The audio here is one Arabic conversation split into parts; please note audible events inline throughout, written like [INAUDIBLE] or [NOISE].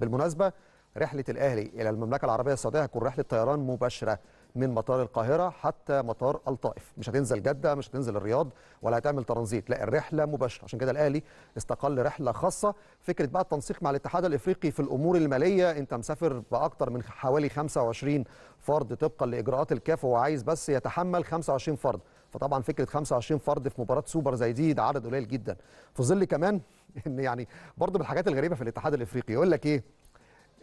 بالمناسبة رحلة الأهلي إلى المملكة العربية السعودية هتكون رحلة طيران مباشرة من مطار القاهره حتى مطار الطائف مش هتنزل جده مش هتنزل الرياض ولا هتعمل ترانزيت لا الرحله مباشره عشان كده الاهلي استقل رحله خاصه فكره بقى التنسيق مع الاتحاد الافريقي في الامور الماليه انت مسافر باكثر من حوالي 25 فرد طبقا لاجراءات الكاف هو عايز بس يتحمل 25 فرد فطبعا فكره 25 فرد في مباراه سوبر زي دي ده عدد قليل جدا في ظل كمان [LAUGHS] ان يعني برضه من الحاجات الغريبه في الاتحاد الافريقي يقول لك ايه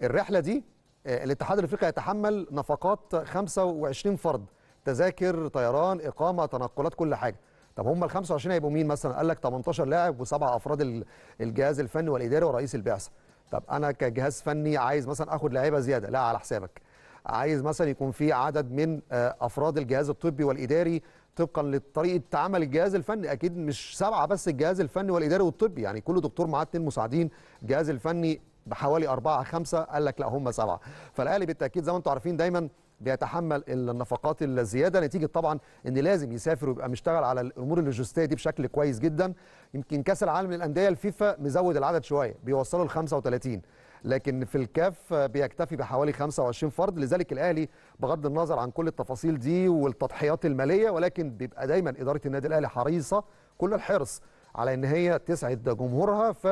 الرحله دي آه، الاتحاد الافريقي يتحمل نفقات 25 فرد تذاكر طيران اقامه تنقلات كل حاجه طب هم ال 25 هيبقوا مين مثلا قال لك 18 لاعب وسبع افراد الجهاز الفني والاداري ورئيس البعثه طب انا كجهاز فني عايز مثلا اخد لعيبه زياده لا على حسابك عايز مثلا يكون في عدد من آه، افراد الجهاز الطبي والاداري طبقا لطريقه عمل الجهاز الفني اكيد مش سبعه بس الجهاز الفني والاداري والطبي يعني كل دكتور معاه اثنين مساعدين الجهاز الفني بحوالي أربعة خمسة قال لك لا هم سبعة فالأهلي بالتأكيد زي ما أنتم عارفين دايما بيتحمل النفقات الزياده نتيجه طبعا ان لازم يسافر ويبقى مشتغل على الامور اللوجستيه دي بشكل كويس جدا يمكن كاس العالم للانديه الفيفا مزود العدد شويه بيوصله ل 35 لكن في الكاف بيكتفي بحوالي 25 فرد لذلك الاهلي بغض النظر عن كل التفاصيل دي والتضحيات الماليه ولكن بيبقى دايما اداره النادي الاهلي حريصه كل الحرص على ان هي تسعد جمهورها ف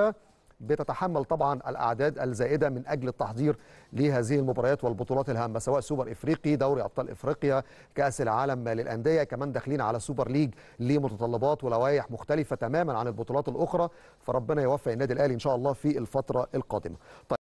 بتتحمل طبعا الاعداد الزائده من اجل التحضير لهذه المباريات والبطولات الهامه سواء سوبر افريقي دوري ابطال افريقيا كاس العالم للانديه كمان داخلين على سوبر ليج لمتطلبات ولوائح مختلفه تماما عن البطولات الاخرى فربنا يوفق النادي الاهلي ان شاء الله في الفتره القادمه طيب